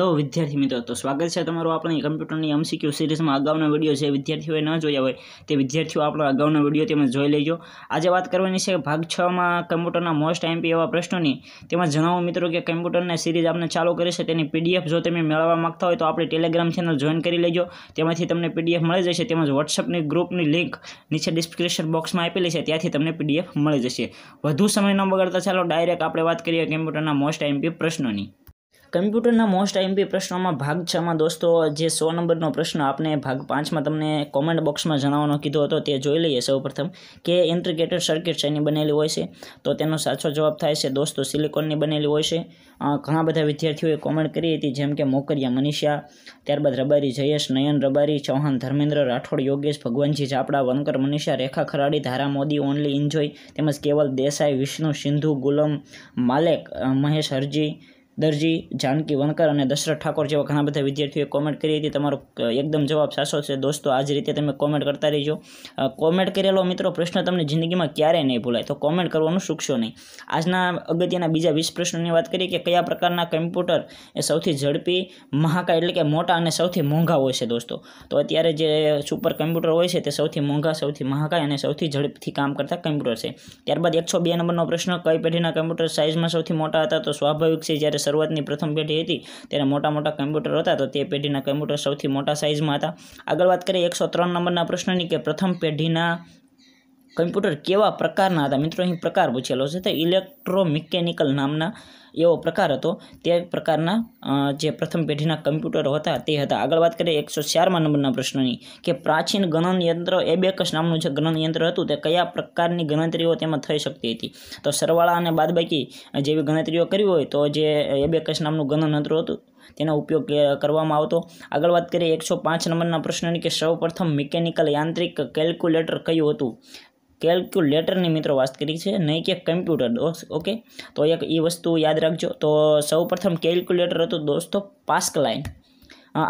hello વિદ્યાર્થી મિત્રો તો સ્વાગત છે તમારું આપણી કમ્પ્યુટરની એમસીક્યુ સિરીઝમાં અગાઉનો વિડીયો જે વિદ્યાર્થીઓએ ન જોયા હોય તે વિદ્યાર્થીઓ આપણો અગાઉનો વિડીયો તમે જોઈ લેજો આજે વાત કરવાની છે ભાગ છમાં કમ્પ્યુટરના મોસ્ટ એમપી એવા પ્રશ્નોની તેમાં જણાવો મિત્રો કે કમ્પ્યુટરના સિરીઝ આપણે ચાલુ કરી છે તેની પીડીએફ જો તમે મેળવવા માગતા હોય તો આપણે ટેલિગ્રામ ચેનલ જોઈન કરી લેજો તેમાંથી તમને પીડીએફ મળી જશે તેમજ વોટ્સઅપની ગ્રુપની લિંક નીચે ડિસ્ક્રિપ્શન બોક્સમાં આપેલી છે ત્યાંથી તમને પીડીએફ મળી જશે વધુ સમય ન બગાડતા ચાલો ડાયરેક્ટ આપણે વાત કરીએ કમ્પ્યુટરના મોસ્ટ એમપી પ્રશ્નોની કમ્પ્યુટરના મોસ્ટ આઈએમપી પ્રશ્નોમાં ભાગ છમાં દોસ્તો જે સો નંબરનો પ્રશ્ન આપને ભાગ પાંચમાં તમને કોમેન્ટ બોક્સમાં જણાવવાનો કીધો હતો તે જોઈ લઈએ સૌ પ્રથમ કે ઇન્ટ્રીગેટેડ સર્કિટ શેની બનેલી હોય છે તો તેનો સાચો જવાબ થાય છે દોસ્તો સિલિકોનની બનેલી હોય છે ઘણા બધા વિદ્યાર્થીઓએ કોમેન્ટ કરી હતી જેમ કે મોકરિયા મનીષા ત્યારબાદ રબારી જયેશ નયન રબારી ચૌહાણ ધર્મેન્દ્ર રાઠોડ યોગેશ ભગવાનજી જાપડા વનકર મનીષા રેખા ખરાડી ધારા મોદી ઓનલી એન્જોય તેમજ કેવલ દેસાઈ વિષ્ણુ સિંધુ ગુલમ માલેક મહેશ હરજી દરજી જાનકી વણકર અને દશરથ ઠાકોર જેવા ઘણા બધા વિદ્યાર્થીઓએ કોમેન્ટ કરી હતી તમારો એકદમ જવાબ સાચો છે દોસ્તો આ જ રીતે તમે કોમેન્ટ કરતા રહેજો કોમેન્ટ કરેલો મિત્રો પ્રશ્ન તમને જિંદગીમાં ક્યારેય નહીં ભૂલાય તો કોમેન્ટ કરવાનું ચૂકશો નહીં આજના અગત્યના બીજા વીસ પ્રશ્નોની વાત કરીએ કે કયા પ્રકારના કમ્પ્યુટર એ સૌથી ઝડપી મહાકા એટલે કે મોટા અને સૌથી મોંઘા હોય છે દોસ્તો તો અત્યારે જે સુપર કમ્પ્યુટર હોય છે તે સૌથી મોંઘા સૌથી મહાકાય અને સૌથી ઝડપથી કામ કરતા કમ્પ્યુટર છે ત્યારબાદ એકસો બે નંબરનો પ્રશ્ન કઈ પેઢીના કમ્પ્યુટર સાઇઝમાં સૌથી મોટા હતા તો સ્વાભાવિક છે જ્યારે શરૂઆતની પ્રથમ પેઢી હતી ત્યારે મોટા મોટા કમ્પ્યુટર હતા તો તે પેઢીના કમ્પ્યુટર સૌથી મોટા સાઇઝમાં હતા આગળ વાત કરીએ એકસો ત્રણ નંબરના પ્રશ્નની કે પ્રથમ પેઢીના કમ્પ્યુટર કેવા પ્રકારના હતા મિત્રો અહીં પ્રકાર પૂછેલો છે તો ઇલેક્ટ્રોમિકેનિકલ નામના એવો પ્રકાર હતો તે પ્રકારના જે પ્રથમ પેઢીના કમ્પ્યુટર હતા તે હતા આગળ વાત કરીએ એકસો ચારમાં નંબરના પ્રશ્નની કે પ્રાચીન ગણન યંત્ર એબેકસ નામનું જે ગણન યંત્ર હતું તે કયા પ્રકારની ગણતરીઓ તેમાં થઈ શકતી હતી તો સરવાળા અને બાદબાકી જેવી ગણતરીઓ કરવી હોય તો જે એબેકસ નામનું ગણન યંત્ર હતું તેનો ઉપયોગ કરવામાં આવતો આગળ વાત કરીએ એકસો પાંચ નંબરના પ્રશ્નની કે સૌપ્રથમ મિકેનિકલ યાંત્રિક કેલ્ક્યુલેટર કયું હતું કેલ્ક્યુલેટરની મિત્રો વાત કરી છે નહીં કે કમ્પ્યુટર ઓકે તો એક એ વસ્તુ યાદ રાખજો તો સૌપ્રથમ કેલ્ક્યુલેટર હતું દોસ્તો પાસ્કલાઇન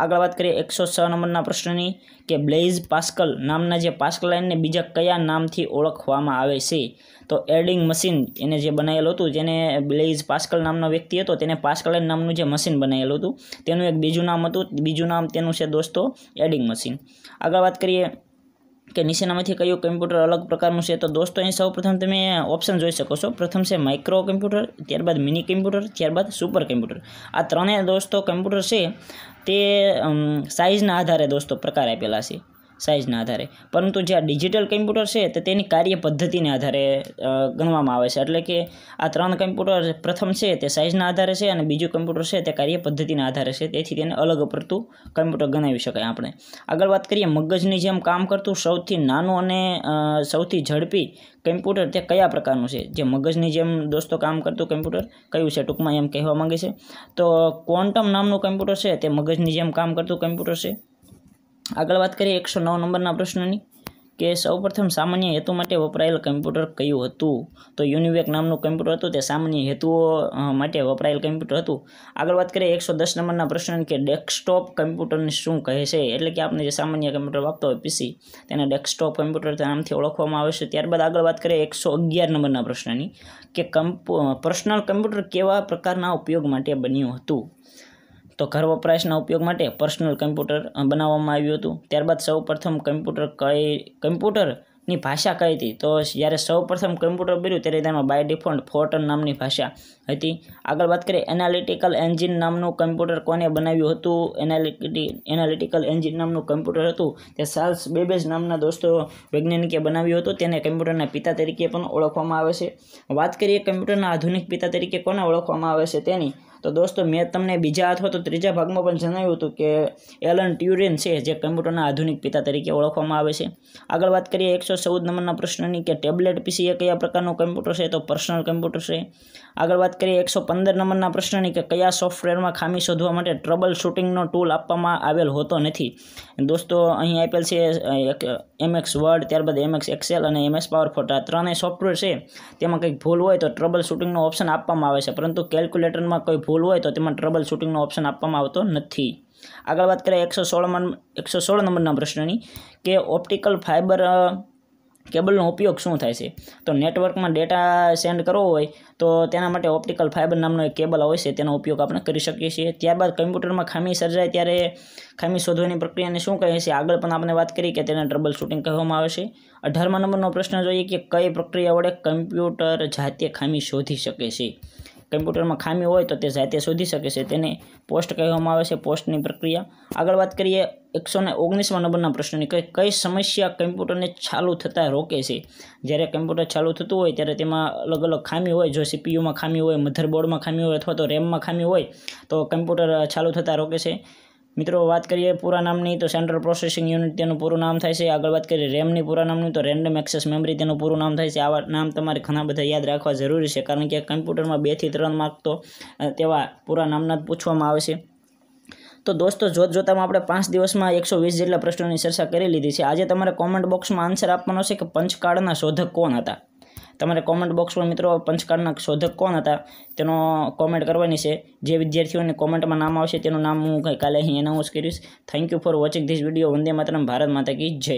આગળ વાત કરીએ એકસો છ નંબરના પ્રશ્નની કે બ્લેઝ પાસ્કલ નામના જે પાસ્કલાઇનને બીજા કયા નામથી ઓળખવામાં આવે છે તો એડિંગ મશીન એને જે બનાવેલું હતું જેને બ્લેઝ પાસ્કલ નામનો વ્યક્તિ હતો તેને પાસ્કલાઇન નામનું જે મશીન બનાવેલું હતું તેનું એક બીજું નામ હતું બીજું નામ તેનું છે દોસ્તો એડિંગ મશીન આગળ વાત કરીએ કે નીચેનામાંથી કયું કમ્પ્યુટર અલગ પ્રકારનું છે તો દોસ્તો અહીં સૌપ્રથમ તમે ઓપ્શન જોઈ શકો છો પ્રથમ છે માઇક્રો કમ્પ્યુટર ત્યારબાદ મિની કમ્પ્યુટર ત્યારબાદ સુપર કમ્પ્યુટર આ ત્રણેય દોસ્તો કમ્પ્યુટર છે તે સાઇઝના આધારે દોસ્તો પ્રકાર આપેલા છે સાઇઝના આધારે પરંતુ જે આ ડિજિટલ કમ્પ્યુટર છે તો તેની કાર્ય પદ્ધતિને આધારે ગણવામાં આવે છે એટલે કે આ ત્રણ કમ્પ્યુટર પ્રથમ છે તે સાઇઝના આધારે છે અને બીજું કમ્પ્યુટર છે તે કાર્ય પદ્ધતિના આધારે છે તેથી તેને અલગ પડતું કમ્પ્યુટર ગણાવી શકાય આપણે આગળ વાત કરીએ મગજની જેમ કામ કરતું સૌથી નાનું અને સૌથી ઝડપી કમ્પ્યુટર તે કયા પ્રકારનું છે જે મગજની જેમ દોસ્તો કામ કરતું કમ્પ્યુટર કયું છે ટૂંકમાં એમ કહેવા માગે છે તો ક્વોન્ટમ નામનું કમ્પ્યુટર છે તે મગજની જેમ કામ કરતું કમ્પ્યુટર છે આગળ વાત કરીએ એકસો નવ નંબરના પ્રશ્નની કે સૌપ્રથમ સામાન્ય હેતુ માટે વપરાયેલ કમ્પ્યુટર કયું હતું તો યુનિવેક નામનું કમ્પ્યુટર હતું તે સામાન્ય હેતુઓ માટે વપરાયેલ કમ્પ્યુટર હતું આગળ વાત કરીએ એકસો દસ નંબરના પ્રશ્ન કે ડેસ્કટોપ કમ્પ્યુટરને શું કહે છે એટલે કે આપણે જે સામાન્ય કમ્પ્યુટર વાપરતો હોય પીસી તેને ડેસ્કટોપ કમ્પ્યુટર નામથી ઓળખવામાં આવે છે ત્યારબાદ આગળ વાત કરીએ એકસો અગિયાર નંબરના પ્રશ્નની કે કમ્પ પર્સનલ કમ્પ્યુટર કેવા પ્રકારના ઉપયોગ માટે બન્યું હતું તો ઘર વપરાશના ઉપયોગ માટે પર્સનલ કમ્પ્યુટર બનાવવામાં આવ્યું હતું ત્યારબાદ સૌ પ્રથમ કમ્પ્યુટર કઈ કમ્પ્યુટરની ભાષા કઈ હતી તો જ્યારે સૌ પ્રથમ કમ્પ્યુટર બન્યું ત્યારે તેમાં બાય ડિફોલ્ટ ફોર્ટન નામની ભાષા હતી આગળ વાત કરીએ એનાલિટિકલ એન્જિન નામનું કમ્પ્યુટર કોને બનાવ્યું હતું એનાલિટી એનાલિટિકલ એન્જિન નામનું કમ્પ્યુટર હતું તે સાલ્સ બેબેજ નામના દોસ્તો વૈજ્ઞાનિકે બનાવ્યું હતું તેને કમ્પ્યુટરના પિતા તરીકે પણ ઓળખવામાં આવે છે વાત કરીએ કમ્પ્યુટરના આધુનિક પિતા તરીકે કોને ઓળખવામાં આવે છે તેની તો દોસ્તો મેં તમને બીજા અથવા તો ત્રીજા ભાગમાં પણ જણાવ્યું હતું કે એલન ટ્યુરિન છે જે કમ્પ્યુટરના આધુનિક પિતા તરીકે ઓળખવામાં આવે છે આગળ વાત કરીએ એકસો ચૌદ નંબરના પ્રશ્નની કે ટેબ્લેટ પીસી એ કયા પ્રકારનું કમ્પ્યુટર છે તો પર્સનલ કમ્પ્યુટર છે આગળ વાત કરીએ એકસો પંદર નંબરના પ્રશ્નની કે કયા સોફ્ટવેરમાં ખામી શોધવા માટે ટ્રબલ શૂટિંગનો ટૂલ આપવામાં આવેલ હોતો નથી દોસ્તો અહીં આપેલ છે એમએક્સ વર્ડ ત્યારબાદ એમએક્સ એક્સેલ અને એમએસ પાવર ફોટ આ ત્રણેય સોફ્ટવેર છે તેમાં કંઈક ભૂલ હોય તો ટ્રબલ શૂટિંગનો ઓપ્શન આપવામાં આવે છે પરંતુ કેલ્ક્યુલેટરમાં કોઈ ભૂલ હોય તો તેમાં ટ્રબલ શૂટિંગનો ઓપ્શન આપવામાં આવતો નથી આગળ વાત કરીએ એકસો સોળમાં એકસો સોળ નંબરના પ્રશ્નની કે ઓપ્ટિકલ ફાઇબર કેબલનો ઉપયોગ શું થાય છે તો નેટવર્કમાં ડેટા સેન્ડ કરવો હોય તો તેના માટે ઓપ્ટિકલ ફાઇબર નામનો એક કેબલ આવે છે તેનો ઉપયોગ આપણે કરી શકીએ છીએ ત્યારબાદ કમ્પ્યુટરમાં ખામી સર્જાય ત્યારે ખામી શોધવાની પ્રક્રિયાને શું કહે છે આગળ પણ આપણે વાત કરી કે તેને ટ્રબલ શૂટિંગ કહેવામાં આવે છે અઢારમા નંબરનો પ્રશ્ન જોઈએ કે કઈ પ્રક્રિયા વડે કમ્પ્યુટર જાતે ખામી શોધી શકે છે કમ્પ્યુટરમાં ખામી હોય તો તે જાતે શોધી શકે છે તેને પોસ્ટ કહેવામાં આવે છે પોસ્ટની પ્રક્રિયા આગળ વાત કરીએ એકસો ને ઓગણીસમાં નંબરના પ્રશ્નની કઈ કઈ સમસ્યા કમ્પ્યુટરને ચાલુ થતાં રોકે છે જ્યારે કમ્પ્યુટર ચાલુ થતું હોય ત્યારે તેમાં અલગ અલગ ખામી હોય જો સીપીયુમાં ખામી હોય મધરબોર્ડમાં ખામી હોય અથવા તો રેમમાં ખામી હોય તો કમ્પ્યુટર ચાલુ થતાં રોકે છે મિત્રો વાત કરીએ પૂરા નામની તો સેન્ટ્રલ પ્રોસેસિંગ યુનિટ તેનું પૂરું નામ થાય છે આગળ વાત કરીએ રેમની પૂરા નામની તો રેન્ડમ એક્સેસ મેમરી તેનું પૂરું નામ થાય છે આવા નામ તમારે ઘણા બધા યાદ રાખવા જરૂરી છે કારણ કે કમ્પ્યુટરમાં બેથી ત્રણ માર્ક તો તેવા પૂરા નામના જ પૂછવામાં આવે છે તો દોસ્તો જોત જોતામાં આપણે પાંચ દિવસમાં એકસો વીસ જેટલા પ્રશ્નોની ચર્ચા કરી લીધી છે આજે તમારે કોમેન્ટ બોક્સમાં આન્સર આપવાનો છે કે પંચકાળના શોધક કોણ હતા તમારે કોમેન્ટ બોક્સમાં મિત્રો પંચકાળના શોધક કોણ હતા તેનો કોમેન્ટ કરવાની છે જે વિદ્યાર્થીઓને કોમેન્ટમાં નામ આવશે તેનું નામ હું કાલે અહીં એનાઉન્સ કરીશ thank you for watching this video Vande Mataram Bharat માતા કી જય